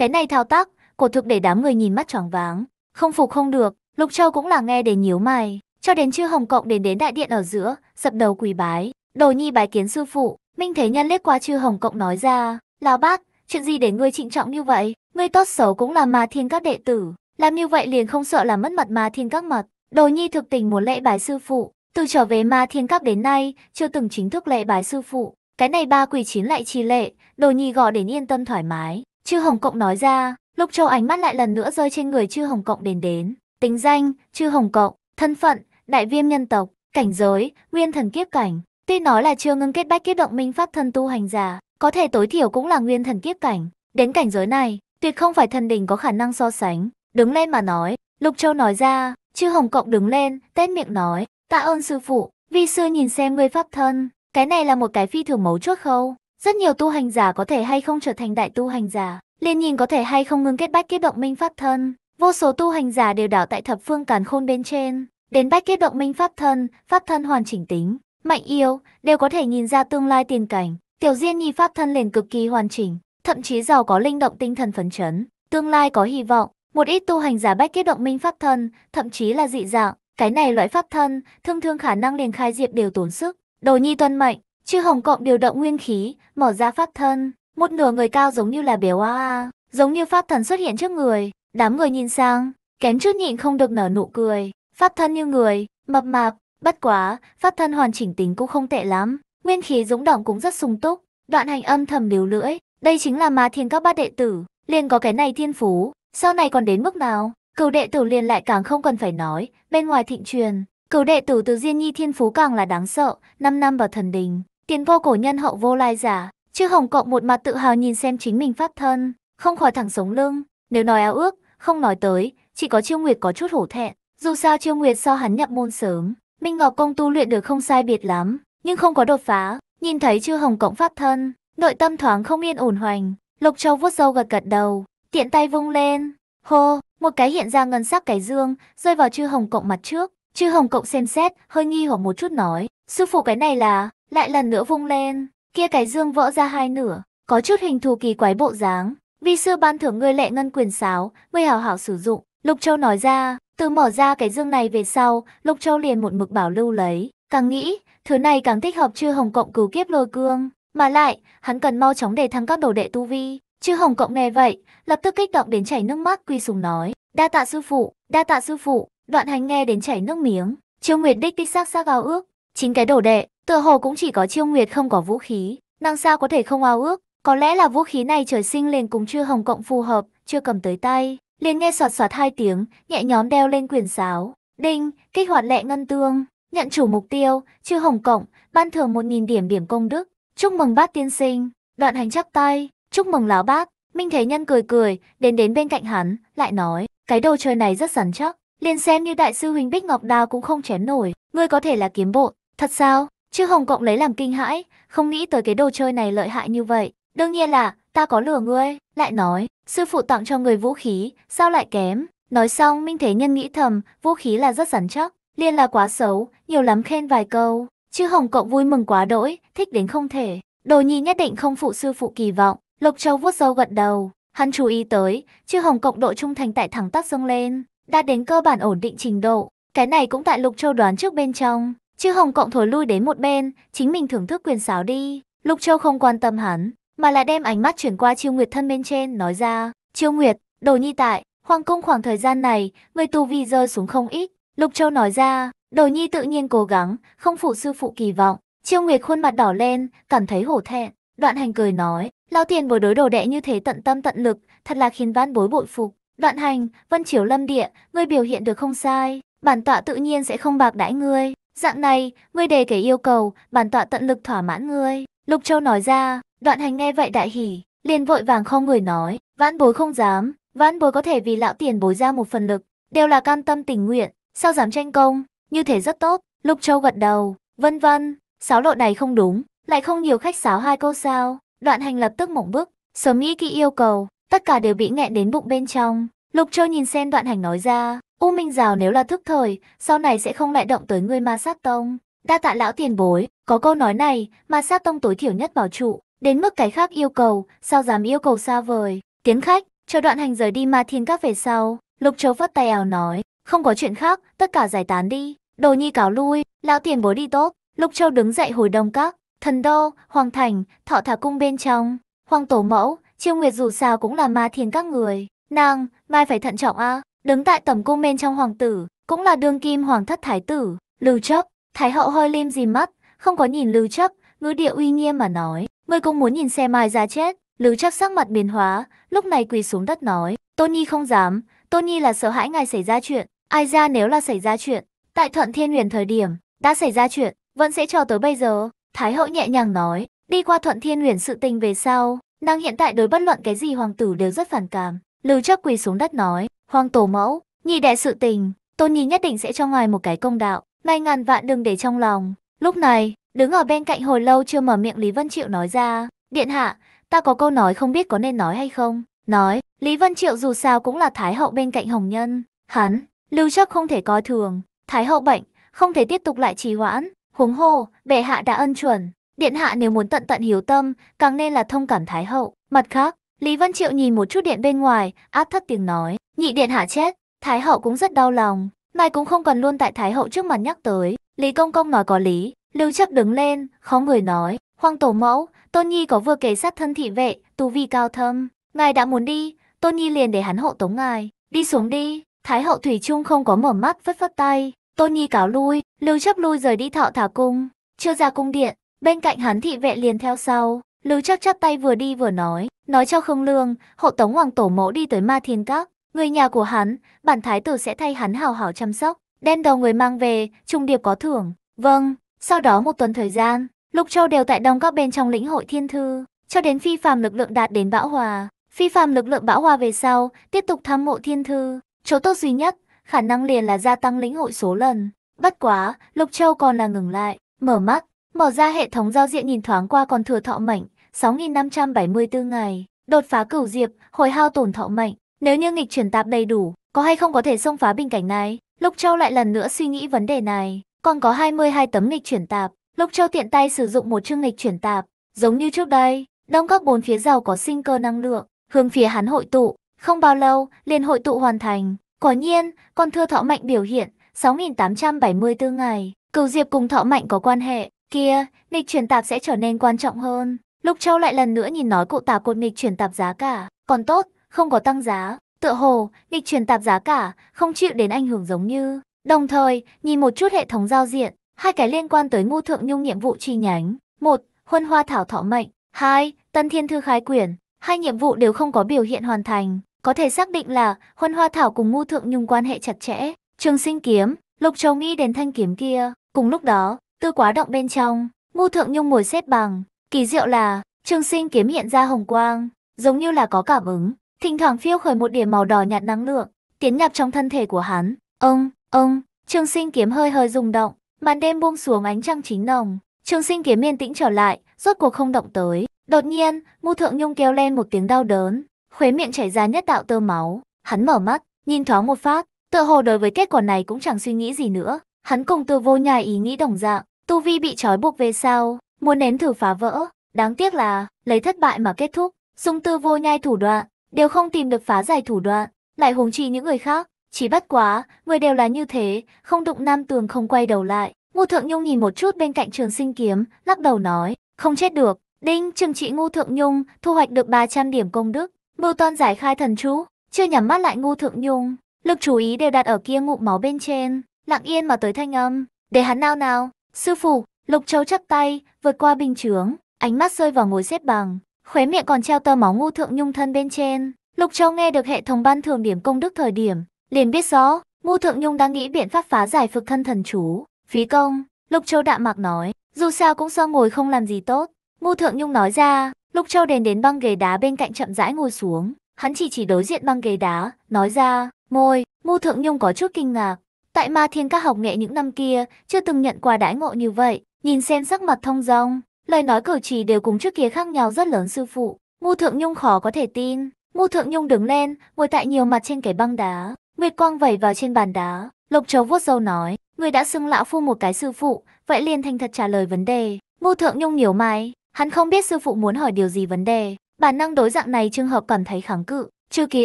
Cái này thao tác, cổ thực để đám người nhìn mắt choáng váng. Không phục không được, Lục Châu cũng là nghe để nhíu mày. Cho đến chư Hồng Cộng đến đến đại điện ở giữa, sập đầu quỳ bái. Đồ nhi bái kiến sư phụ, Minh Thế Nhân liếc qua chư Hồng Cộng nói ra. Lão bác, chuyện gì để ngươi trịnh trọng như vậy? Ngươi tốt xấu cũng là ma thiên các đệ tử. Làm như vậy liền không sợ là mất mặt ma thiên các mật. Đồ nhi thực tình muốn lễ bái sư phụ. Từ trở về ma thiên các đến nay, chưa từng chính thức lễ bái sư phụ. Cái này ba quỷ chín lại chi lệ, đồ nhi gọi đến yên tâm thoải mái. Chư Hồng Cộng nói ra, Lục Châu ánh mắt lại lần nữa rơi trên người Chư Hồng Cộng đến đến. Tính danh, Chư Hồng Cộng, thân phận, đại viêm nhân tộc, cảnh giới, nguyên thần kiếp cảnh. Tuy nói là chưa ngưng kết bách kiếp động minh pháp thân tu hành giả, có thể tối thiểu cũng là nguyên thần kiếp cảnh. Đến cảnh giới này, tuyệt không phải thần đình có khả năng so sánh. Đứng lên mà nói, Lục Châu nói ra, Chư Hồng Cộng đứng lên, tết miệng nói, tạ ơn sư phụ, vi sư nhìn xem ngươi pháp thân. Cái này là một cái phi thường mấu chốt khâu. Rất nhiều tu hành giả có thể hay không trở thành đại tu hành giả, liên nhìn có thể hay không ngưng kết bách kiếp động minh pháp thân. Vô số tu hành giả đều đảo tại thập phương càn khôn bên trên, đến bách kiếp động minh pháp thân, pháp thân hoàn chỉnh tính, mạnh yếu, đều có thể nhìn ra tương lai tiền cảnh. Tiểu Diên Nhi pháp thân liền cực kỳ hoàn chỉnh, thậm chí giàu có linh động tinh thần phấn chấn, tương lai có hy vọng. Một ít tu hành giả bách kiếp động minh pháp thân, thậm chí là dị dạng, cái này loại pháp thân, thương thương khả năng liền khai diệp đều tốn sức. Đồ Nhi tuân mệnh, Chư Hồng Cộng điều động nguyên khí, mở ra pháp thân, một nửa người cao giống như là béo a, giống như pháp thần xuất hiện trước người, đám người nhìn sang, kém chút nhịn không được nở nụ cười, pháp thân như người, mập mạp, bất quá, pháp thân hoàn chỉnh tính cũng không tệ lắm, nguyên khí dũng động cũng rất sung túc, đoạn hành âm thầm liều lưỡi, đây chính là ma thiên các bát đệ tử, liền có cái này thiên phú, sau này còn đến mức nào, cửu đệ tử liền lại càng không cần phải nói, bên ngoài thịnh truyền, cửu đệ tử từ Diên Nhi thiên phú càng là đáng sợ, năm năm vào thần đình, Tiền vô cổ nhân hậu vô lai giả, chứ Hồng Cộng một mặt tự hào nhìn xem chính mình pháp thân, không khỏi thẳng sống lưng, nếu nói áo ước, không nói tới, chỉ có Chiêu Nguyệt có chút hổ thẹn, dù sao Chiêu Nguyệt so hắn nhập môn sớm, Minh Ngọc Công tu luyện được không sai biệt lắm, nhưng không có đột phá, nhìn thấy chư Hồng Cộng pháp thân, nội tâm thoáng không yên ổn hoành, Lục Châu vuốt râu gật gật đầu, tiện tay vung lên, hô, một cái hiện ra ngân sắc cái dương, rơi vào chư Hồng Cộng mặt trước, chư Hồng Cộng xem xét, hơi nghi hoặc một chút nói, Sư phụ cái này là, lại lần nữa vung lên, kia cái dương vỡ ra hai nửa, có chút hình thù kỳ quái bộ dáng. Vi sư ban thưởng ngươi lệ ngân quyền sáo, ngươi hào hảo sử dụng. Lục Châu nói ra, từ mở ra cái dương này về sau, Lục Châu liền một mực bảo lưu lấy. Càng nghĩ, thứ này càng thích hợp chư hồng cộng cứu kiếp lôi cương. Mà lại, hắn cần mau chóng để thăng các đồ đệ tu vi. Chư hồng cộng nghe vậy, lập tức kích động đến chảy nước mắt quy sùng nói. Đa tạ sư phụ, đa tạ sư phụ, đoạn hành nghe đến chảy nước miếng. Chiêu Nguyệt đích đích xác xác ao ước, Chính cái đồ đệ, tựa hồ cũng chỉ có Chiêu Nguyệt không có vũ khí, nàng sao có thể không ao ước, có lẽ là vũ khí này trời sinh liền cùng chưa hồng cộng phù hợp, chưa cầm tới tay, liền nghe soạt soạt hai tiếng, nhẹ nhóm đeo lên quyền sáo. Đinh, kích hoạt lệ ngân tương, nhận chủ mục tiêu, chưa hồng cộng, ban thưởng một nghìn điểm điểm công đức, chúc mừng bác tiên sinh, đoạn hành chắc tay, chúc mừng lão bác. Minh Thế Nhân cười cười, đến đến bên cạnh hắn, lại nói, cái đồ chơi này rất rắn chắc, liền xem như đại sư huỳnh Bích Ngọc Đao cũng không chém nổi, ngươi có thể là kiếm bộ, Thật sao? Chứ Hồng Cộng lấy làm kinh hãi, không nghĩ tới cái đồ chơi này lợi hại như vậy. Đương nhiên là, ta có lừa ngươi. Lại nói, sư phụ tặng cho người vũ khí, sao lại kém? Nói xong Minh Thế Nhân nghĩ thầm, vũ khí là rất rắn chắc, liên là quá xấu, nhiều lắm khen vài câu. Chứ Hồng Cộng vui mừng quá đỗi, thích đến không thể. Đồ nhi nhất định không phụ sư phụ kỳ vọng, Lục Châu vuốt râu gật đầu. Hắn chú ý tới, chứ Hồng Cộng độ trung thành tại thẳng tắp dâng lên, đã đến cơ bản ổn định trình độ. Cái này cũng tại Lục Châu đoán trước bên trong, Chứ Hồng Cộng thổi lui đến một bên, chính mình thưởng thức quyền sáo đi. Lục Châu không quan tâm hắn, mà lại đem ánh mắt chuyển qua Chiêu Nguyệt thân bên trên, nói ra. Chiêu Nguyệt, đồ nhi tại, Hoàng Cung khoảng thời gian này, người tu vi rơi xuống không ít. Lục Châu nói ra, đồ nhi tự nhiên cố gắng, không phụ sư phụ kỳ vọng. Chiêu Nguyệt khuôn mặt đỏ lên, cảm thấy hổ thẹn. Đoạn hành cười nói, lao tiền bồi đối đồ đệ như thế tận tâm tận lực, thật là khiến vãn bối bội phục. Đoạn hành, vân chiếu lâm địa, ngươi biểu hiện được không sai, bản tọa tự nhiên sẽ không bạc đãi ngươi. Dạng này, ngươi đề kể yêu cầu, bản tọa tận lực thỏa mãn ngươi. Lục Châu nói ra, đoạn hành nghe vậy đại hỉ, liền vội vàng không người nói, vãn bối không dám, vãn bối có thể vì lão tiền bối ra một phần lực, đều là can tâm tình nguyện, sao dám tranh công, như thế rất tốt. Lục Châu gật đầu, vân vân, sáu lộ này không đúng, lại không nhiều khách sáo hai câu sao. Đoạn hành lập tức mộng bức, sớm nghĩ kỹ yêu cầu, tất cả đều bị nghẹn đến bụng bên trong. Lục Châu nhìn sen đoạn hành nói ra, U Minh Rào nếu là thức thời, sau này sẽ không lại động tới ngươi ma sát tông. Đa tạ lão tiền bối, có câu nói này, ma sát tông tối thiểu nhất bảo trụ, đến mức cái khác yêu cầu, sao dám yêu cầu xa vời. Tiến khách, cho đoạn hành rời đi ma thiên các về sau, Lục Châu phất tay ào nói, không có chuyện khác, tất cả giải tán đi. Đồ nhi cáo lui, lão tiền bối đi tốt. Lục Châu đứng dậy hồi đông các, thần đô, hoàng thành, thọ thả cung bên trong, hoàng tổ mẫu, chiêu nguyệt dù sao cũng là ma thiên các người. Nàng, mai phải thận trọng a. Đứng tại tầm cung bên trong hoàng tử, cũng là đương kim hoàng thất thái tử, Lưu Chấp. Thái hậu hơi lim dìm mắt, không có nhìn Lưu Chấp, ngữ địa uy nghiêm mà nói. Ngươi cũng muốn nhìn xe mai ra chết. Lưu Chấp sắc mặt biến hóa, lúc này quỳ xuống đất nói. Tôn Nhi không dám, Tôn Nhi là sợ hãi ngài xảy ra chuyện. Ai ra nếu là xảy ra chuyện, tại thuận thiên huyền thời điểm, đã xảy ra chuyện, vẫn sẽ cho tới bây giờ. Thái hậu nhẹ nhàng nói, đi qua thuận thiên huyền sự tình về sau, nàng hiện tại đối bất luận cái gì hoàng tử đều rất phản cảm. Lưu chắc quỳ xuống đất nói, Hoàng tổ mẫu, nhị đệ sự tình, tôn nhi nhất định sẽ cho ngài một cái công đạo, nay ngàn vạn đừng để trong lòng. Lúc này, đứng ở bên cạnh hồi lâu chưa mở miệng Lý Vân Triệu nói ra, điện hạ, ta có câu nói không biết có nên nói hay không. Nói, Lý Vân Triệu dù sao cũng là thái hậu bên cạnh hồng nhân, hắn, lưu chắc không thể coi thường, thái hậu bệnh, không thể tiếp tục lại trì hoãn, huống hồ, bệ hạ đã ân chuẩn. Điện hạ nếu muốn tận tận hiếu tâm, càng nên là thông cảm thái hậu. Mặt khác, Lý Văn Triệu nhìn một chút điện bên ngoài, áp thấp tiếng nói, nhị điện hạ chết, Thái hậu cũng rất đau lòng, mai cũng không cần luôn tại Thái hậu trước mặt nhắc tới. Lý Công Công nói có lý, Lưu Chấp đứng lên, khó người nói, Hoàng Tổ Mẫu, Tôn Nhi có vừa kế sát thân thị vệ, tu vi cao thâm, ngài đã muốn đi, Tôn Nhi liền để hắn hộ tống ngài, đi xuống đi, Thái hậu Thủy Trung không có mở mắt vất vất tay, Tôn Nhi cáo lui, Lưu Chấp lui rời đi thọ thả cung, chưa ra cung điện, bên cạnh hắn thị vệ liền theo sau, Lưu chắc chắp tay vừa đi vừa nói, nói cho Khương Lương, hộ tống hoàng tổ mẫu đi tới ma thiên các, người nhà của hắn, bản thái tử sẽ thay hắn hào hảo chăm sóc, đem đầu người mang về, trung điệp có thưởng. Vâng, sau đó một tuần thời gian, Lục Châu đều tại đông các bên trong lĩnh hội thiên thư, cho đến phi phàm lực lượng đạt đến bão hòa. Phi phàm lực lượng bão hòa về sau, tiếp tục thăm mộ thiên thư, chỗ tốt duy nhất, khả năng liền là gia tăng lĩnh hội số lần. Bất quá, Lục Châu còn là ngừng lại, mở mắt, Mở ra hệ thống giao diện nhìn thoáng qua còn thừa thọ mệnh, 6.574 ngày. Đột phá cửu diệp, hồi hao tổn thọ mệnh. Nếu như nghịch chuyển tạp đầy đủ, có hay không có thể xông phá bình cảnh này? Lục Châu lại lần nữa suy nghĩ vấn đề này. Còn có 22 tấm nghịch chuyển tạp. Lục Châu tiện tay sử dụng một chương nghịch chuyển tạp. Giống như trước đây, đông các bốn phía giàu có sinh cơ năng lượng, hướng phía hắn hội tụ. Không bao lâu, liền hội tụ hoàn thành. Quả nhiên, con thưa thọ mệnh biểu hiện 6.874 ngày. Cửu diệp cùng thọ mệnh có quan hệ, Kia, nghịch chuyển tạp sẽ trở nên quan trọng hơn. Lục Châu lại lần nữa nhìn nói cụ tả cột nghịch chuyển tạp giá cả. Còn tốt, không có tăng giá. Tựa hồ, nghịch chuyển tạp giá cả, không chịu đến ảnh hưởng giống như. Đồng thời, nhìn một chút hệ thống giao diện, hai cái liên quan tới ngu thượng nhung nhiệm vụ chi nhánh. một Huân hoa thảo thọ mệnh. hai Tân thiên thư khai quyển. Hai nhiệm vụ đều không có biểu hiện hoàn thành. Có thể xác định là huân hoa thảo cùng ngu thượng nhung quan hệ chặt chẽ. Trường sinh kiếm, Lục Châu nghĩ đến thanh kiếm kia. Cùng lúc đó, tư quá động bên trong, ngu thượng nhung ngồi xếp bằng, kỳ diệu là, trường sinh kiếm hiện ra hồng quang, giống như là có cảm ứng, thỉnh thoảng phiêu khởi một điểm màu đỏ nhạt năng lượng, tiến nhập trong thân thể của hắn. Ông, ông, trường sinh kiếm hơi hơi rung động, màn đêm buông xuống ánh trăng chính nồng, trường sinh kiếm yên tĩnh trở lại, rốt cuộc không động tới. Đột nhiên, ngu thượng nhung kêu lên một tiếng đau đớn, khuế miệng chảy ra nhất đạo tơ máu, hắn mở mắt, nhìn thoáng một phát, tựa hồ đối với kết quả này cũng chẳng suy nghĩ gì nữa. Hắn cùng từ vô nhà ý nghĩ đồng dạng, Tu Vi bị trói buộc về sau, muốn nén thử phá vỡ, đáng tiếc là lấy thất bại mà kết thúc, dung tư vô nhai thủ đoạn, đều không tìm được phá giải thủ đoạn, lại huống chi những người khác, chỉ bắt quá, người đều là như thế, không đụng nam tường không quay đầu lại. Ngô Thượng Nhung nhìn một chút bên cạnh trường sinh kiếm, lắc đầu nói, không chết được. Đinh, trừng trị Ngô Thượng Nhung, thu hoạch được 300 điểm công đức, mưu toan giải khai thần chú, chưa nhắm mắt lại Ngô Thượng Nhung, lực chú ý đều đặt ở kia ngụm máu bên trên, lặng yên mà tới thanh âm, để hắn nao nào, Sư phụ, Lục Châu chắp tay, vượt qua bình chướng, ánh mắt rơi vào ngồi xếp bằng, khóe miệng còn treo tơ máu ngu thượng nhung thân bên trên. Lục Châu nghe được hệ thống ban thưởng điểm công đức thời điểm, liền biết rõ, ngu thượng nhung đang nghĩ biện pháp phá giải phực thân thần chú. Phí công, Lục Châu đạm mạc nói, dù sao cũng do ngồi không làm gì tốt. Ngu thượng nhung nói ra, Lục Châu đền đến băng ghế đá bên cạnh chậm rãi ngồi xuống, hắn chỉ chỉ đối diện băng ghế đá, nói ra, môi, ngu thượng nhung có chút kinh ngạc, Tại Ma Thiên các học nghệ những năm kia, chưa từng nhận quà đãi ngộ như vậy, nhìn xem sắc mặt thông dong, lời nói cử chỉ đều cùng trước kia khác nhau rất lớn sư phụ. Ngô Thượng Nhung khó có thể tin, Ngô Thượng Nhung đứng lên, ngồi tại nhiều mặt trên kẻ băng đá, nguyệt quang vẩy vào trên bàn đá, Lộc Trấu vuốt râu nói, người đã xưng lão phu một cái sư phụ, vậy liền thành thật trả lời vấn đề. Ngô Thượng Nhung nhiều mày, hắn không biết sư phụ muốn hỏi điều gì vấn đề, bản năng đối dạng này trường hợp cảm thấy kháng cự, trừ ký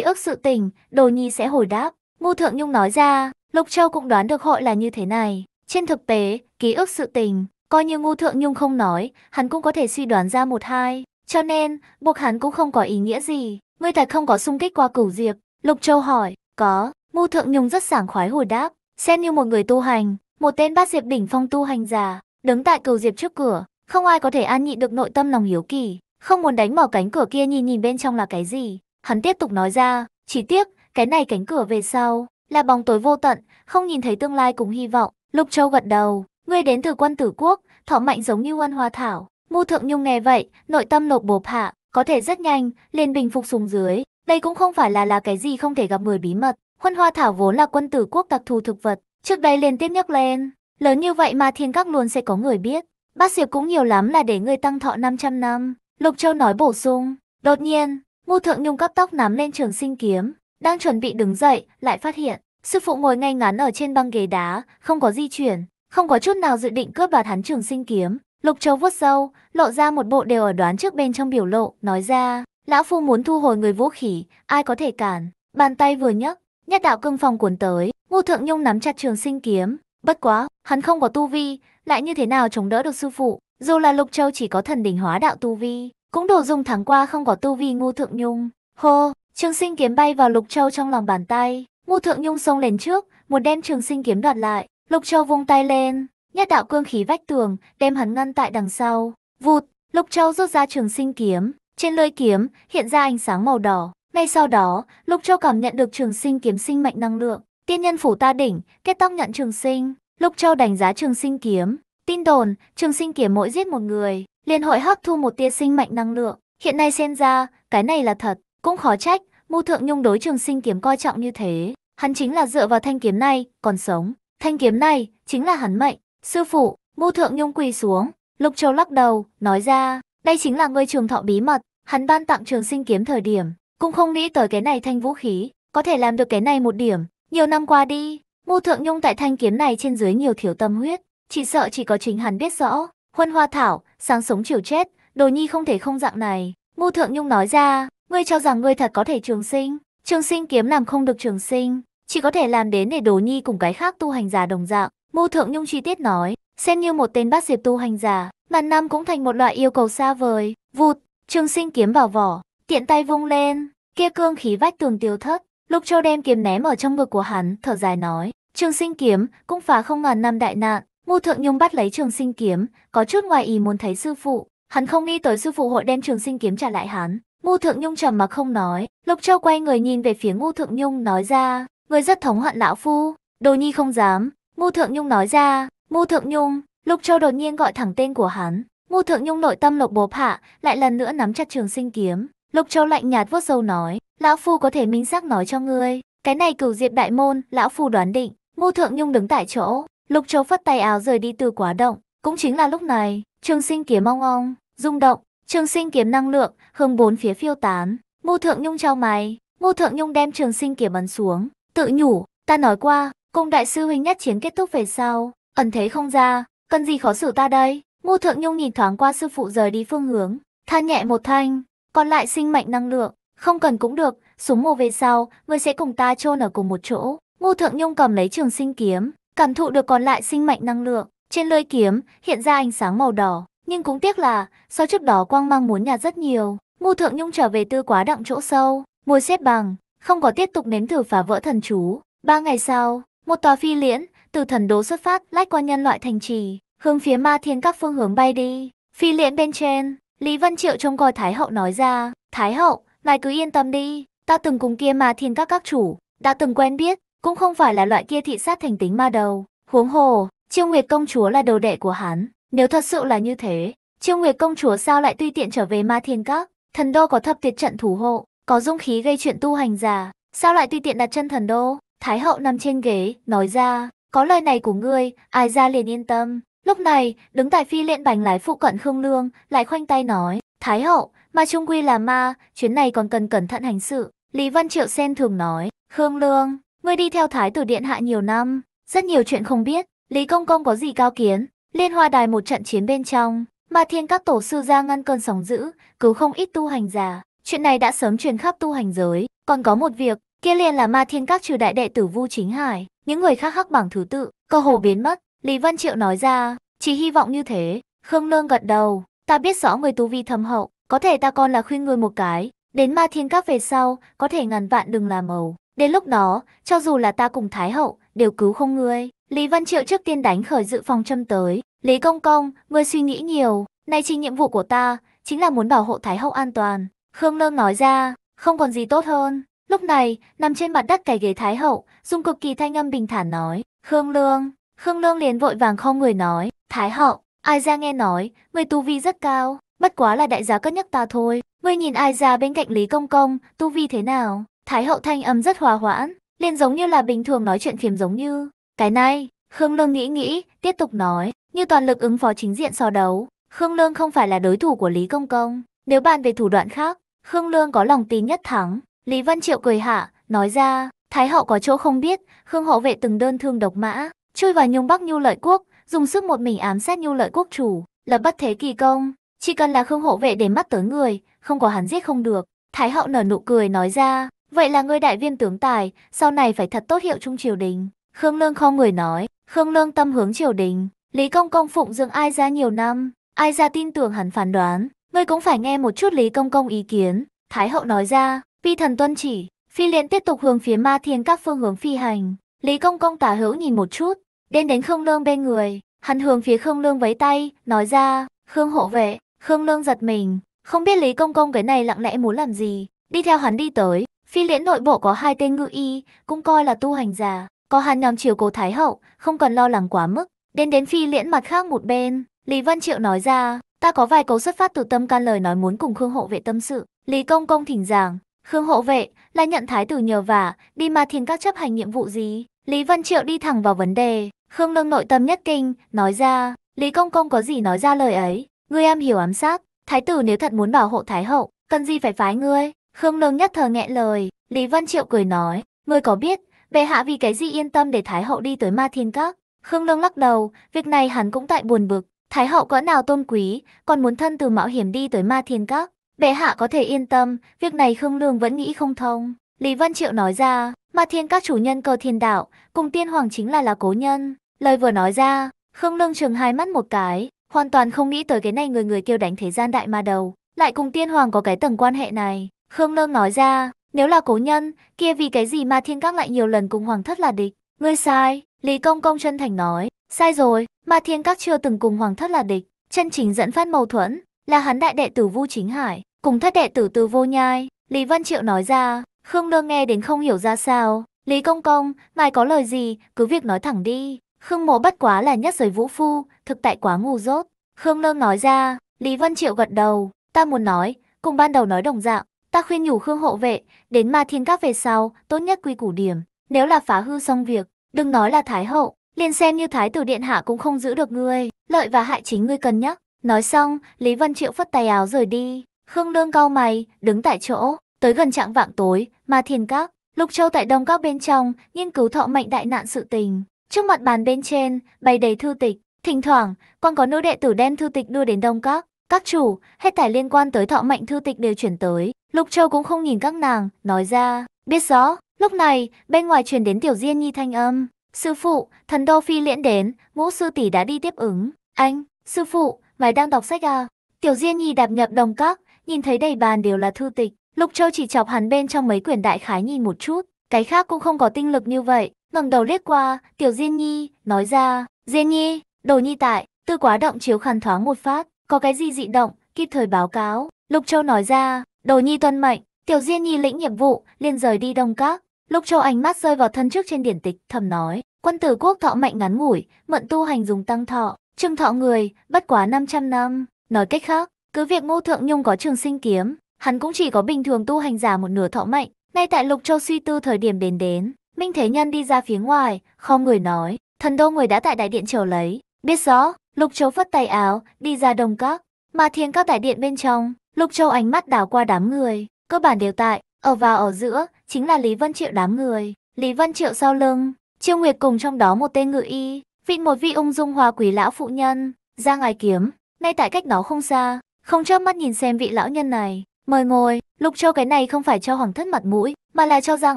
ức sự tình, Đồ Nhi sẽ hồi đáp. Ngô Thượng Nhung nói ra, Lục Châu cũng đoán được họ là như thế này. Trên thực tế, ký ức sự tình, coi như Ngô Thượng Nhung không nói, hắn cũng có thể suy đoán ra một hai. Cho nên, buộc hắn cũng không có ý nghĩa gì. Ngươi thật không có xung kích qua cửu diệp. Lục Châu hỏi, có. Ngô Thượng Nhung rất sảng khoái hồi đáp. Xem như một người tu hành, một tên bát diệp đỉnh phong tu hành già, đứng tại cửu diệp trước cửa. Không ai có thể an nhị được nội tâm lòng hiếu kỳ. Không muốn đánh mở cánh cửa kia nhìn nhìn bên trong là cái gì. Hắn tiếp tục nói ra, chỉ tiếc, cái này cánh cửa về sau, là bóng tối vô tận, không nhìn thấy tương lai cũng hy vọng. Lục Châu gật đầu, ngươi đến từ quân tử quốc, thọ mạnh giống như Quân hoa thảo. Mưu Thượng Nhung nghe vậy, nội tâm lột bộp hạ, có thể rất nhanh, liền bình phục xuống dưới. Đây cũng không phải là là cái gì không thể gặp người bí mật. Huân hoa thảo vốn là quân tử quốc đặc thù thực vật, trước đây liền tiếp nhắc lên. Lớn như vậy mà thiên các luôn sẽ có người biết. Bác Diệp cũng nhiều lắm là để ngươi tăng thọ 500 năm. Lục Châu nói bổ sung. Đột nhiên, Ngô Thượng Nhung cắp tóc nắm lên trường sinh kiếm, đang chuẩn bị đứng dậy, lại phát hiện, sư phụ ngồi ngay ngắn ở trên băng ghế đá, không có di chuyển, không có chút nào dự định cướp đoạt hắn trường sinh kiếm. Lục Châu vuốt sâu, lộ ra một bộ đều ở đoán trước bên trong biểu lộ, nói ra, lão phu muốn thu hồi người vũ khí, ai có thể cản. Bàn tay vừa nhấc, nhất đạo cương phòng cuốn tới, Ngô Thượng Nhung nắm chặt trường sinh kiếm, bất quá, hắn không có tu vi, lại như thế nào chống đỡ được sư phụ, dù là Lục Châu chỉ có thần đỉnh hóa đạo tu vi, cũng đủ dùng thắng qua không có tu vi Ngô Thượng Nhung. Hô, Trường sinh kiếm bay vào Lục Châu trong lòng bàn tay, Ngô Thượng Nhung sông lên trước, một đem trường sinh kiếm đoạt lại, Lục Châu vung tay lên, nhất đạo cương khí vách tường, đem hắn ngăn tại đằng sau. Vụt, Lục Châu rút ra trường sinh kiếm, trên lưỡi kiếm hiện ra ánh sáng màu đỏ. Ngay sau đó, Lục Châu cảm nhận được trường sinh kiếm sinh mệnh năng lượng, tiên nhân phủ ta đỉnh, kết tóc nhận trường sinh. Lục Châu đánh giá trường sinh kiếm, tin đồn, trường sinh kiếm mỗi giết một người, liên hội hấp thu một tia sinh mệnh năng lượng. Hiện nay xem ra, cái này là thật. Cũng khó trách, Mưu Thượng Nhung đối Trường Sinh kiếm coi trọng như thế, hắn chính là dựa vào thanh kiếm này còn sống. Thanh kiếm này chính là hắn mệnh. Sư phụ, Mưu Thượng Nhung quỳ xuống, Lục Châu lắc đầu, nói ra, đây chính là ngươi trường thọ bí mật, hắn ban tặng Trường Sinh kiếm thời điểm, cũng không nghĩ tới cái này thanh vũ khí, có thể làm được cái này một điểm. Nhiều năm qua đi, Mưu Thượng Nhung tại thanh kiếm này trên dưới nhiều thiếu tâm huyết, chỉ sợ chỉ có chính hắn biết rõ. Huân Hoa Thảo, sáng sống chiều chết, Đồ Nhi không thể không dạng này. Mưu Thượng Nhung nói ra, Ngươi cho rằng ngươi thật có thể trường sinh, trường sinh kiếm làm không được trường sinh, chỉ có thể làm đến để đồ nhi cùng cái khác tu hành giả đồng dạng. Mô Thượng Nhung chi tiết nói, xem như một tên bát diệp tu hành giả, màn năm cũng thành một loại yêu cầu xa vời, vụt, trường sinh kiếm vào vỏ, tiện tay vung lên, kia cương khí vách tường tiêu thất. Lục Châu đem kiếm ném ở trong ngực của hắn, thở dài nói, trường sinh kiếm cũng phá không ngàn năm đại nạn. Mô Thượng Nhung bắt lấy trường sinh kiếm, có chút ngoài ý muốn thấy sư phụ, hắn không nghĩ tới sư phụ hội đem trường sinh kiếm trả lại hắn. Ngô Thượng Nhung trầm mà không nói, Lục Châu quay người nhìn về phía Ngô Thượng Nhung nói ra, người rất thống hận lão phu, đồ nhi không dám. Ngô Thượng Nhung nói ra, Ngô Thượng Nhung, Lục Châu đột nhiên gọi thẳng tên của hắn. Ngô Thượng Nhung nội tâm lộc bố hạ, lại lần nữa nắm chặt trường sinh kiếm. Lục Châu lạnh nhạt vuốt sâu nói, lão phu có thể minh xác nói cho ngươi, cái này cửu diệp đại môn, lão phu đoán định. Ngô Thượng Nhung đứng tại chỗ, Lục Châu phất tay áo rời đi từ quá động. Cũng chính là lúc này, trường sinh kiếm ong ong, rung động, Trường sinh kiếm năng lượng, hướng bốn phía phiêu tán. Ngô Thượng Nhung trao mày, Ngô Thượng Nhung đem trường sinh kiếm ấn xuống, tự nhủ, ta nói qua, cùng đại sư huynh nhất chiến kết thúc về sau, ẩn thế không ra, cần gì khó xử ta đây. Ngô Thượng Nhung nhìn thoáng qua sư phụ rời đi phương hướng, than nhẹ một thanh, còn lại sinh mệnh năng lượng, không cần cũng được, xuống mồ về sau, ngươi sẽ cùng ta chôn ở cùng một chỗ. Ngô Thượng Nhung cầm lấy trường sinh kiếm, cảm thụ được còn lại sinh mệnh năng lượng, trên lưỡi kiếm hiện ra ánh sáng màu đỏ, nhưng cũng tiếc là, so trước đó quang mang muốn nhạt rất nhiều, Ngô Thượng Nhung trở về tư quá đặng chỗ sâu, ngồi xếp bằng, không có tiếp tục nếm thử phá vỡ thần chú. Ba ngày sau, một tòa phi liễn, từ thần đố xuất phát lách qua nhân loại thành trì, hướng phía ma thiên các phương hướng bay đi. Phi liễn bên trên, Lý Văn Triệu trông coi Thái Hậu nói ra, Thái Hậu, ngài cứ yên tâm đi, ta từng cùng kia ma thiên các các chủ, đã từng quen biết, cũng không phải là loại kia thị sát thành tính ma đầu. Huống hồ, Chiêu Nguyệt công chúa là đầu đệ của hắn, nếu thật sự là như thế, trương Nguyệt công chúa sao lại tùy tiện trở về Ma Thiên Các? Thần đô có thập tuyệt trận thủ hộ, có dung khí gây chuyện tu hành giả, sao lại tùy tiện đặt chân thần đô? Thái hậu nằm trên ghế, nói ra, có lời này của ngươi, ai ra liền yên tâm. Lúc này, đứng tại phi lện bành lái phụ cận Khương Lương, lại khoanh tay nói, Thái hậu, ma trung quy là ma, chuyến này còn cần cẩn thận hành sự. Lý Văn Triệu Sen thường nói, Khương Lương, ngươi đi theo Thái tử điện hạ nhiều năm, rất nhiều chuyện không biết, Lý Công Công có gì cao kiến, Liên hoa đài một trận chiến bên trong, mà thiên các tổ sư ra ngăn cơn sóng dữ, cứu không ít tu hành giả. Chuyện này đã sớm truyền khắp tu hành giới. Còn có một việc, kia liền là ma thiên các trừ đại đệ tử Vu Chính Hải, những người khác hắc bảng thứ tự, cơ hồ biến mất. Lý Văn Triệu nói ra, chỉ hy vọng như thế. Khương Lương gật đầu, ta biết rõ người tu vi thâm hậu, có thể ta còn là khuyên người một cái. Đến ma thiên các về sau, có thể ngàn vạn đừng làm màu. Đến lúc đó, cho dù là ta cùng Thái Hậu, đều cứu không ngươi. Lý Văn Triệu trước tiên đánh khởi dự phòng châm tới. Lý Công Công, ngươi suy nghĩ nhiều, nay chi nhiệm vụ của ta, chính là muốn bảo hộ Thái Hậu an toàn. Khương Lương nói ra, không còn gì tốt hơn. Lúc này, nằm trên mặt đất cái ghế Thái Hậu, dùng cực kỳ thanh âm bình thản nói, Khương Lương. Khương Lương liền vội vàng không người nói, Thái Hậu, ai ra nghe nói, người tu vi rất cao, bất quá là đại giá cất nhắc ta thôi. Ngươi nhìn ai ra bên cạnh Lý Công Công, tu vi thế nào? Thái Hậu thanh âm rất hòa hoãn, liền giống như là bình thường nói chuyện phiếm giống như. Cái này, Khương Lương nghĩ nghĩ, tiếp tục nói, như toàn lực ứng phó chính diện so đấu, Khương Lương không phải là đối thủ của Lý Công Công. Nếu bàn về thủ đoạn khác, Khương Lương có lòng tin nhất thắng. Lý Văn Triệu cười hạ, nói ra, Thái hậu có chỗ không biết, Khương hậu vệ từng đơn thương độc mã, chui vào nhung bắc nhu lợi quốc, dùng sức một mình ám sát nhu lợi quốc chủ, lập bất thế kỳ công. Chỉ cần là Khương hậu vệ để mắt tới người, không có hắn giết không được. Thái hậu nở nụ cười nói ra, vậy là ngươi đại viên tướng tài, sau này phải thật tốt hiệu trung triều đình. Khương Lương không người nói, Khương Lương tâm hướng triều đình, Lý Công Công phụng dưỡng ai ra nhiều năm, ai ra tin tưởng hắn phán đoán, ngươi cũng phải nghe một chút Lý Công Công ý kiến. Thái hậu nói ra, phi thần tuân chỉ, phi liền tiếp tục hướng phía ma thiên các phương hướng phi hành. Lý Công Công tả hữu nhìn một chút, đến đến Khương Lương bên người, hắn hướng phía Khương Lương vẫy tay, nói ra, Khương hộ vệ, Khương Lương giật mình, không biết Lý Công Công cái này lặng lẽ muốn làm gì, đi theo hắn đi tới, phi liễn nội bộ có hai tên ngự y, cũng coi là tu hành giả, có Hàn Nam chiều cố Thái Hậu, không cần lo lắng quá mức. Đến đến phi liễn mặt khác một bên, Lý Văn Triệu nói ra, ta có vài câu xuất phát từ tâm can lời nói muốn cùng Khương Hộ vệ tâm sự. Lý Công Công thỉnh giảng, Khương Hộ vệ là nhận thái tử nhờ vả, đi mà thiên các chấp hành nhiệm vụ gì. Lý Văn Triệu đi thẳng vào vấn đề, Khương lương nội tâm nhất kinh, nói ra, Lý Công Công có gì nói ra lời ấy, ngươi am hiểu ám sát, thái tử nếu thật muốn bảo hộ thái hậu, cần gì phải phái ngươi. Khương lương nhất thờ nghẹn lời, Lý Văn Triệu cười nói, ngươi có biết, bệ hạ vì cái gì yên tâm để Thái hậu đi tới ma thiên các. Khương Lương lắc đầu, việc này hắn cũng tại buồn bực. Thái hậu cỡ nào tôn quý, còn muốn thân từ mạo hiểm đi tới ma thiên các. Bệ hạ có thể yên tâm, việc này Khương Lương vẫn nghĩ không thông. Lý Văn Triệu nói ra, ma thiên các chủ nhân cơ thiên đạo, cùng tiên hoàng chính là là cố nhân. Lời vừa nói ra, Khương Lương trừng hai mắt một cái, hoàn toàn không nghĩ tới cái này người người kêu đánh thế gian đại ma đầu. Lại cùng tiên hoàng có cái tầng quan hệ này. Khương Lương nói ra, nếu là cố nhân, kia vì cái gì mà thiên các lại nhiều lần cùng hoàng thất là địch? Ngươi sai, Lý Công Công chân thành nói. Sai rồi, mà thiên các chưa từng cùng hoàng thất là địch. Chân chính dẫn phát mâu thuẫn, là hắn đại đệ tử Vu Chính Hải, cùng thất đệ tử Từ Vô Nhai. Lý Văn Triệu nói ra, Khương Lương nghe đến không hiểu ra sao. Lý Công Công, ngài có lời gì, cứ việc nói thẳng đi. Khương mộ bất quá là nhất giới vũ phu, thực tại quá ngu dốt. Khương Lương nói ra, Lý Văn Triệu gật đầu, ta muốn nói, cùng ban đầu nói đồng dạng, Ta khuyên nhủ Khương hộ vệ, đến ma thiên các về sau, tốt nhất quy củ điểm. Nếu là phá hư xong việc, đừng nói là Thái hậu, liền xem như Thái tử điện hạ cũng không giữ được ngươi, lợi và hại chính ngươi cần nhắc. Nói xong, Lý Vân Triệu phất tay áo rời đi. Khương Lương cau mày, đứng tại chỗ, tới gần trạng vạng tối, ma thiên các, Lục Châu tại đông các bên trong, nghiên cứu thọ mệnh đại nạn sự tình. Trước mặt bàn bên trên, bày đầy thư tịch, thỉnh thoảng còn có nữ đệ tử đem thư tịch đưa đến đông các. Các chủ, hết thảy liên quan tới thọ mệnh thư tịch đều chuyển tới, Lục Châu cũng không nhìn các nàng, nói ra, biết rõ, lúc này, bên ngoài truyền đến tiểu diên nhi thanh âm. Sư phụ, thần đô phi liễn đến, ngũ sư tỷ đã đi tiếp ứng. Anh, sư phụ, mày đang đọc sách à? Tiểu diên nhi đạp nhập đồng các, nhìn thấy đầy bàn đều là thư tịch. Lục Châu chỉ chọc hắn bên trong mấy quyển đại khái nhìn một chút, cái khác cũng không có tinh lực như vậy. ngẩng đầu liếc qua, tiểu diên nhi, nói ra, diên nhi, đồ nhi tại, tư quá động chiếu khăn thoáng một phát, có cái gì dị động, kịp thời báo cáo. Lục Châu nói ra, Đồ Nhi tuân mệnh, Tiểu Diên Nhi lĩnh nhiệm vụ, liền rời đi Đông Các. lục Châu ánh mắt rơi vào thân trước trên điển tịch, thầm nói, quân tử quốc thọ mạnh ngắn ngủi, mượn tu hành dùng tăng thọ, trưng thọ người, bất quá 500 năm. Nói cách khác, cứ việc Ngô Thượng Nhung có trường sinh kiếm, hắn cũng chỉ có bình thường tu hành giả một nửa thọ mệnh. Ngay tại Lục Châu suy tư thời điểm đến đến, Minh Thế Nhân đi ra phía ngoài, kho người nói, thần đô người đã tại đại điện chờ lấy. Biết rõ, Lục Châu phất tay áo, đi ra đông các, mà thiên các đại điện bên trong, Lục Châu ánh mắt đảo qua đám người, cơ bản đều tại, ở và ở giữa, chính là Lý Vân Triệu đám người. Lý Vân Triệu sau lưng, Chiêu Nguyệt cùng trong đó một tên ngự y, vị một vị ung dung hòa quý lão phụ nhân, Giang Ái kiếm, ngay tại cách đó không xa, không chớp mắt nhìn xem vị lão nhân này. Mời ngồi, Lục Châu cái này không phải cho hoàng thất mặt mũi, mà là cho Giang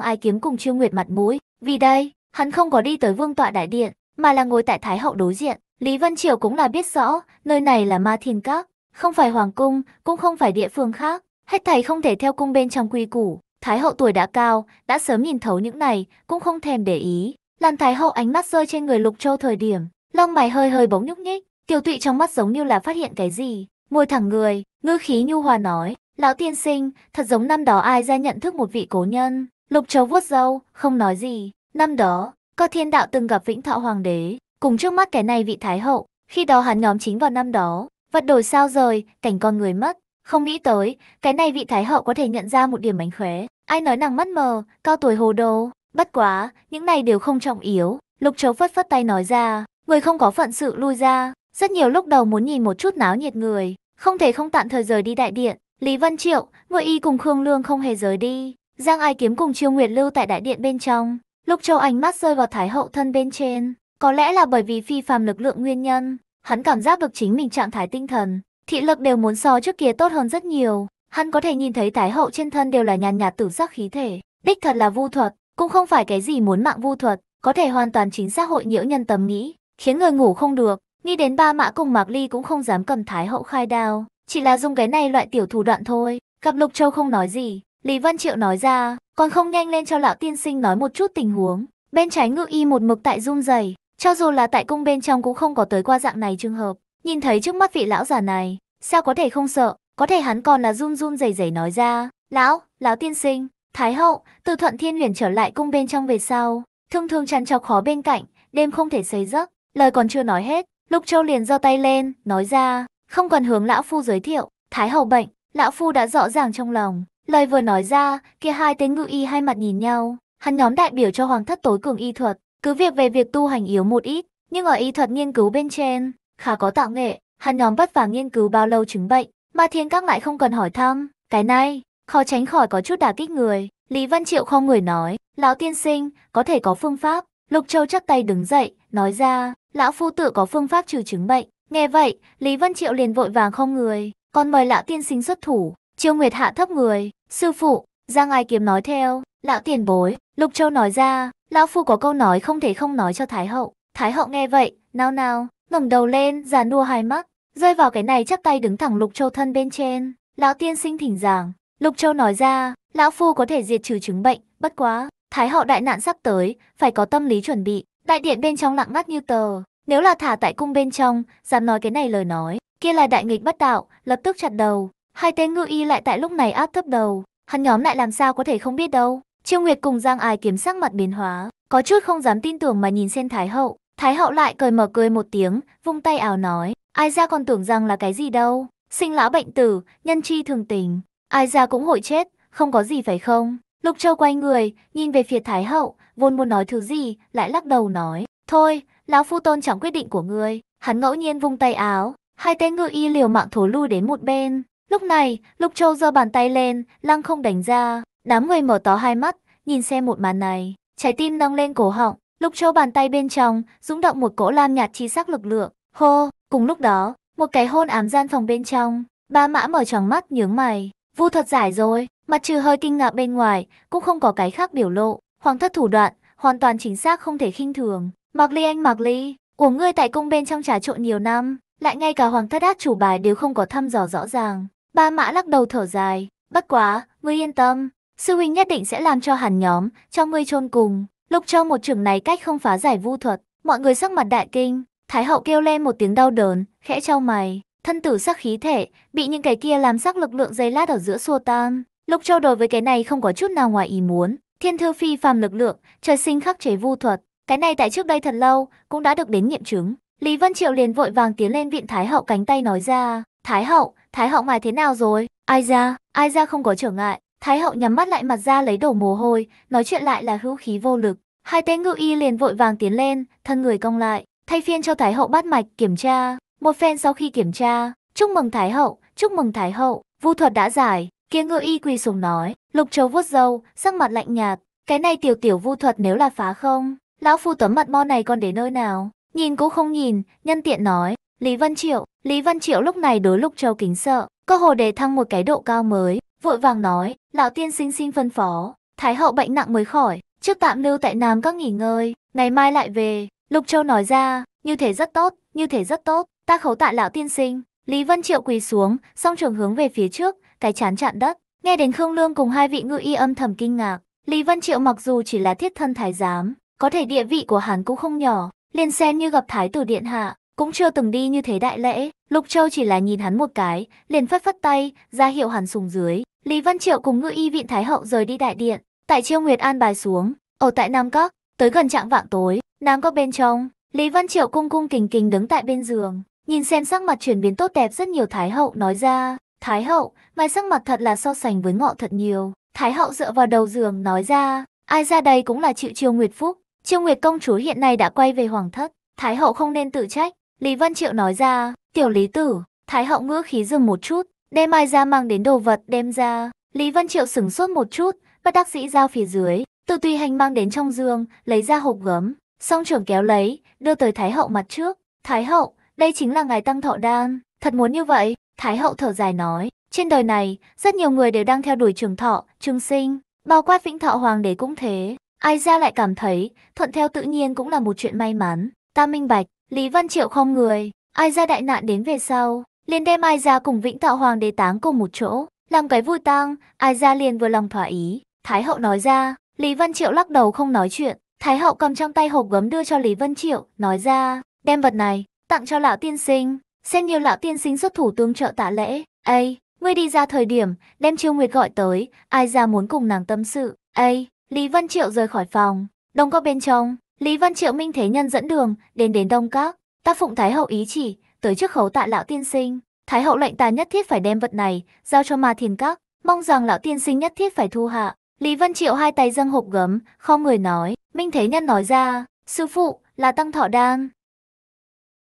Ái Kiếm cùng Chiêu Nguyệt mặt mũi. Vì đây, hắn không có đi tới vương tọa đại điện, mà là ngồi tại Thái Hậu đối diện. Lý Vân Triệu cũng là biết rõ, nơi này là ma thiên các, không phải hoàng cung, cũng không phải địa phương khác, hết thảy không thể theo cung bên trong quy củ. Thái hậu tuổi đã cao, đã sớm nhìn thấu những này, cũng không thèm để ý. Lan Thái hậu ánh mắt rơi trên người Lục Châu thời điểm, lông mày hơi hơi bỗng nhúc nhích, tiểu tụy trong mắt giống như là phát hiện cái gì, ngồi thẳng người, ngư khí nhu hòa nói, lão tiên sinh, thật giống năm đó ai ra nhận thức một vị cố nhân. Lục Châu vuốt râu, không nói gì. Năm đó, có thiên đạo từng gặp Vĩnh Thọ Hoàng đế, cùng trước mắt cái này vị Thái hậu, khi đó hắn nhóm chính vào năm đó, Vật đổi sao rời, cảnh con người mất. Không nghĩ tới, cái này vị thái hậu có thể nhận ra một điểm mánh khóe. Ai nói nàng mất mờ, cao tuổi hồ đồ. Bất quá, những này đều không trọng yếu. Lục chấu phất phất tay nói ra, người không có phận sự lui ra. Rất nhiều lúc đầu muốn nhìn một chút náo nhiệt người, không thể không tạm thời rời đi đại điện. Lý vân Triệu, Ngụy Y cùng Khương Lương không hề rời đi. Giang Ai Kiếm cùng Chiêu Nguyệt Lưu tại đại điện bên trong. Lục Châu ánh mắt rơi vào Thái Hậu thân bên trên. Có lẽ là bởi vì phi phàm lực lượng nguyên nhân, Hắn cảm giác được chính mình trạng thái tinh thần, thị lực đều muốn so trước kia tốt hơn rất nhiều. Hắn có thể nhìn thấy thái hậu trên thân đều là nhàn nhạt tử sắc khí thể. Đích thật là vu thuật, cũng không phải cái gì muốn mạng vu thuật, có thể hoàn toàn chính xác hội nhiễu nhân tâm nghĩ, khiến người ngủ không được. Nghĩ đến ba mã cùng Mạc Ly cũng không dám cầm thái hậu khai đao, chỉ là dùng cái này loại tiểu thủ đoạn thôi. Gặp Lục Châu không nói gì, Lý Văn Triệu nói ra, còn không nhanh lên cho lão tiên sinh nói một chút tình huống. Bên trái ngự y một mực tại run rẩy, cho dù là tại cung bên trong cũng không có tới qua dạng này trường hợp. Nhìn thấy trước mắt vị lão già này, sao có thể không sợ, có thể hắn còn là run run rẩy rẩy nói ra. Lão, lão tiên sinh, Thái hậu, từ thuận thiên huyền trở lại cung bên trong về sau, thương thương chăn trọc khó bên cạnh, đêm không thể xây giấc. Lời còn chưa nói hết, Lục Châu liền giơ tay lên, nói ra, không cần hướng lão phu giới thiệu, Thái hậu bệnh, lão phu đã rõ ràng trong lòng. Lời vừa nói ra, kia hai tên ngự y hai mặt nhìn nhau, hắn nhóm đại biểu cho hoàng thất tối cường y thuật, cứ việc về việc tu hành yếu một ít, nhưng ở y thuật nghiên cứu bên trên, khá có tạo nghệ, hắn nhóm vất vả nghiên cứu bao lâu chứng bệnh, mà thiên các lại không cần hỏi thăm, cái này, khó tránh khỏi có chút đả kích người. Lý Văn Triệu không người nói, lão tiên sinh, có thể có phương pháp, Lục Châu chắc tay đứng dậy, nói ra, lão phu tự có phương pháp trừ chứng bệnh. Nghe vậy, Lý Văn Triệu liền vội vàng không người, còn mời lão tiên sinh xuất thủ. Chiêu Nguyệt hạ thấp người, sư phụ, Giang Ai Kiếm nói theo, lão tiền bối, Lục Châu nói ra, lão phu có câu nói không thể không nói cho Thái hậu. Thái hậu nghe vậy, nào nào, ngẩng đầu lên, già nua hai mắt, rơi vào cái này chắc tay đứng thẳng Lục Châu thân bên trên. Lão tiên sinh thỉnh giảng, Lục Châu nói ra, lão phu có thể diệt trừ chứng bệnh, bất quá, Thái hậu đại nạn sắp tới, phải có tâm lý chuẩn bị. Đại điện bên trong lặng ngắt như tờ, nếu là thả tại cung bên trong, dám nói cái này lời nói, kia là đại nghịch bất đạo, lập tức chặt đầu. Hai tên ngự y lại tại lúc này áp thấp đầu, hắn nhóm lại làm sao có thể không biết đâu. Trương Nguyệt cùng Giang Ai kiếm sắc mặt biến hóa, có chút không dám tin tưởng mà nhìn sen Thái Hậu. Thái Hậu lại cười mở cười một tiếng, vung tay áo nói, ai ra còn tưởng rằng là cái gì đâu, sinh lão bệnh tử, nhân chi thường tình, ai ra cũng hội chết, không có gì phải không? Lục Châu quay người, nhìn về phía Thái Hậu, vốn muốn nói thứ gì, lại lắc đầu nói, thôi, lão phu tôn trọng quyết định của ngươi. Hắn ngẫu nhiên vung tay áo, hai tên ngự y liều mạng thối lui đến một bên. Lúc này, Lục Châu giơ bàn tay lên, lăng không đánh ra, Đám người mở to hai mắt, nhìn xem một màn này, trái tim nâng lên cổ họng, lục châu bàn tay bên trong, rung động một cỗ lam nhạt chi sắc lực lượng. Hô, cùng lúc đó, một cái hôn ám gian phòng bên trong, ba mã mở tròn mắt nhướng mày. Vu thuật giải rồi, mặt trừ hơi kinh ngạc bên ngoài, cũng không có cái khác biểu lộ. Hoàng thất thủ đoạn, hoàn toàn chính xác không thể khinh thường. mặc Ly anh mặc Ly, uổng ngươi tại cung bên trong trà trộn nhiều năm, lại ngay cả hoàng thất ác chủ bài đều không có thăm dò rõ ràng. Ba mã lắc đầu thở dài, bất quá, ngươi yên tâm, Sư huynh nhất định sẽ làm cho hẳn nhóm, cho ngươi chôn cùng. Lục cho một trưởng này cách không phá giải vu thuật, mọi người sắc mặt đại kinh. Thái hậu kêu lên một tiếng đau đớn, khẽ trao mày. Thân tử sắc khí thể, bị những cái kia làm sắc lực lượng dây lát ở giữa xua tan. Lục Châu đối với cái này không có chút nào ngoài ý muốn. Thiên thư phi phàm lực lượng, trời sinh khắc chế vu thuật. Cái này tại trước đây thật lâu, cũng đã được đến nghiệm chứng. Lý Vân Triệu liền vội vàng tiến lên viện Thái hậu cánh tay nói ra. Thái hậu, Thái hậu ngài thế nào rồi? Ai ra, ai ra không có trở ngại. Thái hậu nhắm mắt lại mặt ra lấy đổ mồ hôi, nói chuyện lại là hữu khí vô lực. Hai tên ngự y liền vội vàng tiến lên, thân người cong lại, thay phiên cho Thái hậu bắt mạch kiểm tra. Một phen sau khi kiểm tra, chúc mừng Thái hậu, chúc mừng Thái hậu, vu thuật đã giải. Kia ngự y quỳ sùng nói, lục châu vuốt râu, sắc mặt lạnh nhạt, cái này tiểu tiểu vu thuật nếu là phá không, lão phu tấm mặt mo này còn đến nơi nào? Nhìn cũng không nhìn, nhân tiện nói, Lý Văn Triệu, Lý Văn Triệu lúc này đối Lục Châu kính sợ, cơ hồ để thăng một cái độ cao mới vội vàng nói, lão tiên sinh xin phân phó, thái hậu bệnh nặng mới khỏi, trước tạm lưu tại Nam các nghỉ ngơi, ngày mai lại về. Lục Châu nói ra, như thế rất tốt, như thế rất tốt, ta khấu tạ lão tiên sinh. Lý Vân Triệu quỳ xuống, song trường hướng về phía trước, cái chán chạm đất. Nghe đến Khương Lương cùng hai vị ngự y âm thầm kinh ngạc. Lý Vân Triệu mặc dù chỉ là thiết thân thái giám, có thể địa vị của hắn cũng không nhỏ, liền xem như gặp thái tử điện hạ, cũng chưa từng đi như thế đại lễ. Lục Châu chỉ là nhìn hắn một cái, liền phất phất tay, ra hiệu hắn sùng dưới. Lý Văn Triệu cùng ngự y viện Thái Hậu rời đi đại điện, tại Chiêu Nguyệt an bài xuống, ở tại Nam Cốc, tới gần trạng vạng tối, Nam Cốc bên trong, Lý Văn Triệu cung cung kình kình đứng tại bên giường, nhìn xem sắc mặt chuyển biến tốt đẹp rất nhiều Thái Hậu nói ra, Thái Hậu, mai sắc mặt thật là so sánh với ngọ thật nhiều, Thái Hậu dựa vào đầu giường nói ra, ai ra đây cũng là chịu Chiêu Nguyệt Phúc, Chiêu Nguyệt công chúa hiện nay đã quay về Hoàng Thất, Thái Hậu không nên tự trách, Lý Văn Triệu nói ra, tiểu lý tử, Thái Hậu ngữ khí dừng một chút, Đem mai ra mang đến đồ vật đem ra. Lý Văn Triệu sửng sốt một chút, bắt đắc sĩ giao phía dưới. Từ tùy hành mang đến trong giường, lấy ra hộp gấm. Song trưởng kéo lấy, đưa tới Thái Hậu mặt trước. Thái Hậu, đây chính là ngài tăng thọ đan. Thật muốn như vậy, Thái Hậu thở dài nói. Trên đời này, rất nhiều người đều đang theo đuổi trường thọ, trường sinh. Bao quát vĩnh thọ hoàng đế cũng thế. Ai ra lại cảm thấy, thuận theo tự nhiên cũng là một chuyện may mắn. Ta minh bạch, Lý Văn Triệu không người, ai ra đại nạn đến về sau, liền đem ai ra cùng vĩnh tạo hoàng đế táng cùng một chỗ, làm cái vui tang, ai ra liền vừa lòng thỏa ý. Thái hậu nói ra, Lý Văn Triệu lắc đầu không nói chuyện, Thái hậu cầm trong tay hộp gấm đưa cho Lý Văn Triệu, nói ra, đem vật này, tặng cho lão tiên sinh, xem nhiều lão tiên sinh xuất thủ tương trợ tạ lễ, ây, ngươi đi ra thời điểm, đem Chiêu Nguyệt gọi tới, ai ra muốn cùng nàng tâm sự, ây, Lý Văn Triệu rời khỏi phòng, đông có bên trong, Lý Văn Triệu Minh Thế Nhân dẫn đường, đến đến Đông Các, tác phụng Thái Hậu ý chỉ, tới trước khấu tạ lão tiên sinh. Thái hậu lệnh ta nhất thiết phải đem vật này, giao cho ma thiền các, mong rằng lão tiên sinh nhất thiết phải thu hạ. Lý Vân Triệu hai tay dâng hộp gấm, không người nói, Minh Thế Nhân nói ra, sư phụ, là tăng thọ đan.